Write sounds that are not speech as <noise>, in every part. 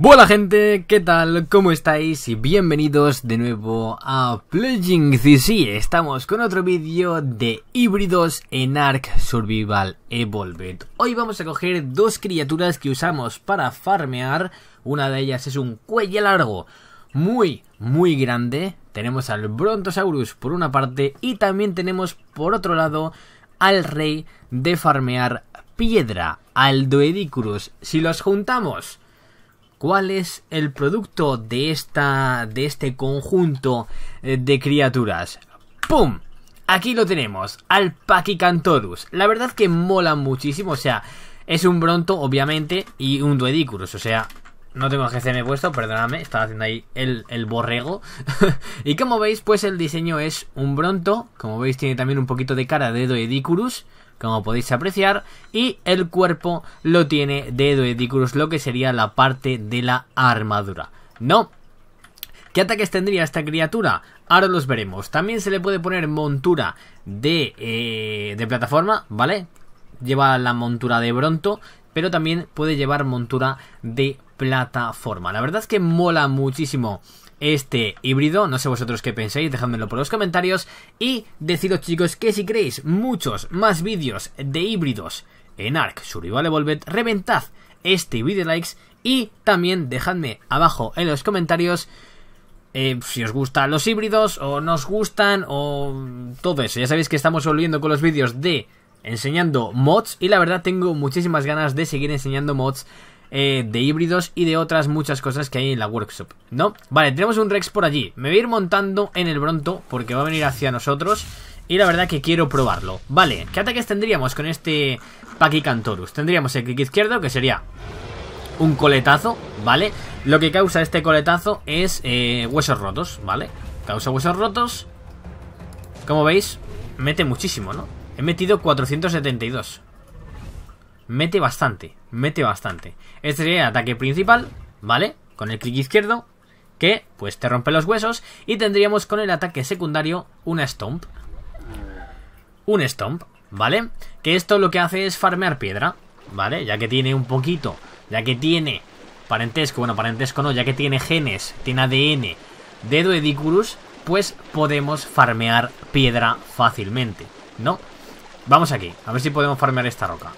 Hola gente, ¿qué tal? ¿Cómo estáis? Y bienvenidos de nuevo a Pledging CC. Estamos con otro vídeo de híbridos en Ark Survival Evolved. Hoy vamos a coger dos criaturas que usamos para farmear. Una de ellas es un cuello largo, muy, muy grande. Tenemos al Brontosaurus por una parte y también tenemos por otro lado al rey de farmear piedra, al Doedicurus. Si los juntamos ¿Cuál es el producto de esta de este conjunto eh, de criaturas? ¡Pum! Aquí lo tenemos, al La verdad que mola muchísimo, o sea, es un Bronto, obviamente, y un Duedicurus, o sea, no tengo que GCM puesto, perdóname, estaba haciendo ahí el, borrego. <laughs> y como veis, pues el diseño es un Bronto, como veis tiene también un poquito de cara de Duedicurus como podéis apreciar, y el cuerpo lo tiene de Doedicus, lo que sería la parte de la armadura. No. ¿Qué ataques tendría esta criatura? Ahora los veremos. También se le puede poner montura de, eh, de plataforma, ¿vale? Lleva la montura de Bronto, pero también puede llevar montura de plataforma. La verdad es que mola muchísimo este híbrido. No sé vosotros qué pensáis, dejadmelo por los comentarios. Y deciros, chicos, que si queréis muchos más vídeos de híbridos en Ark Survival Evolved, reventad este vídeo likes. Y también dejadme abajo en los comentarios. Eh, si os gustan los híbridos o nos gustan o todo eso. Ya sabéis que estamos volviendo con los vídeos de enseñando mods y la verdad tengo muchísimas ganas de seguir enseñando mods eh, de híbridos y de otras muchas cosas que hay en la workshop, ¿no? Vale, tenemos un Rex por allí. Me voy a ir montando en el Bronto porque va a venir hacia nosotros y la verdad que quiero probarlo. Vale, ¿qué ataques tendríamos con este Paquicantorus? Tendríamos el clic izquierdo que sería un coletazo, ¿vale? Lo que causa este coletazo es eh, huesos rotos, ¿vale? Causa huesos rotos. Como veis, mete muchísimo, ¿no? He metido 472 mete bastante, mete bastante. Este sería el ataque principal, ¿vale? Con el clic izquierdo, que pues te rompe los huesos. Y tendríamos con el ataque secundario una stomp. Un stomp, ¿vale? Que esto lo que hace es farmear piedra, ¿vale? Ya que tiene un poquito, ya que tiene parentesco, bueno, parentesco no, ya que tiene genes, tiene ADN de ediculus pues podemos farmear piedra fácilmente, ¿no? Vamos aquí, a ver si podemos farmear esta roca.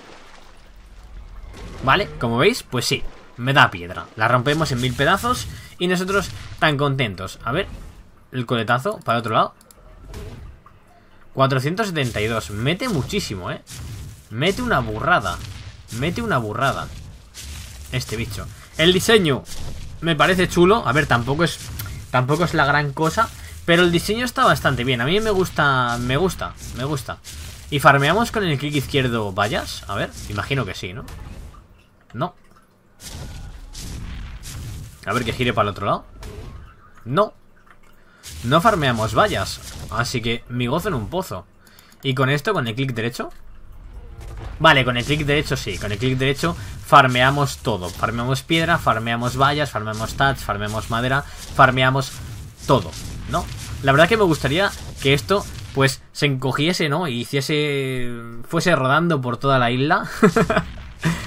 ¿Vale? Como veis, pues sí, me da piedra. La rompemos en mil pedazos y nosotros tan contentos. A ver, el coletazo para el otro lado. 472. Mete muchísimo, ¿eh? Mete una burrada. Mete una burrada. Este bicho. El diseño me parece chulo. A ver, tampoco es, tampoco es la gran cosa. Pero el diseño está bastante bien. A mí me gusta, me gusta, me gusta. Y farmeamos con el clic izquierdo Vayas, A ver, imagino que sí, ¿no? No. A ver que gire para el otro lado. No. No farmeamos vallas. Así que mi gozo en un pozo. Y con esto, con el clic derecho. Vale, con el clic derecho sí. Con el clic derecho farmeamos todo. Farmeamos piedra, farmeamos vallas, farmeamos tats, farmeamos madera, farmeamos todo, ¿no? La verdad que me gustaría que esto pues se encogiese, ¿no? Y hiciese... fuese rodando por toda la isla. <laughs>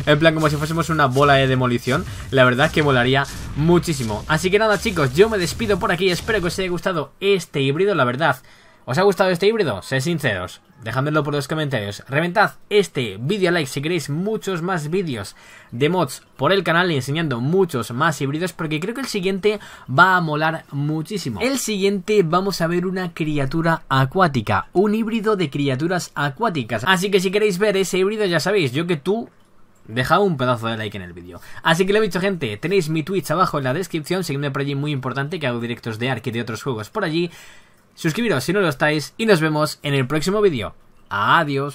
En plan, como si fuésemos una bola de demolición. La verdad es que molaría muchísimo. Así que nada, chicos, yo me despido por aquí. Espero que os haya gustado este híbrido, la verdad. ¿Os ha gustado este híbrido? Sed sinceros, dejádmelo por los comentarios. Reventad este vídeo like si queréis muchos más vídeos de mods por el canal y enseñando muchos más híbridos porque creo que el siguiente va a molar muchísimo. El siguiente vamos a ver una criatura acuática, un híbrido de criaturas acuáticas. Así que si queréis ver ese híbrido ya sabéis, yo que tú Deja un pedazo de like en el vídeo. Así que lo he dicho, gente, tenéis mi Twitch abajo en la descripción. Seguidme por allí, muy importante, que hago directos de Ark y de otros juegos por allí. Suscribiros si no lo estáis y nos vemos en el próximo vídeo. Adiós.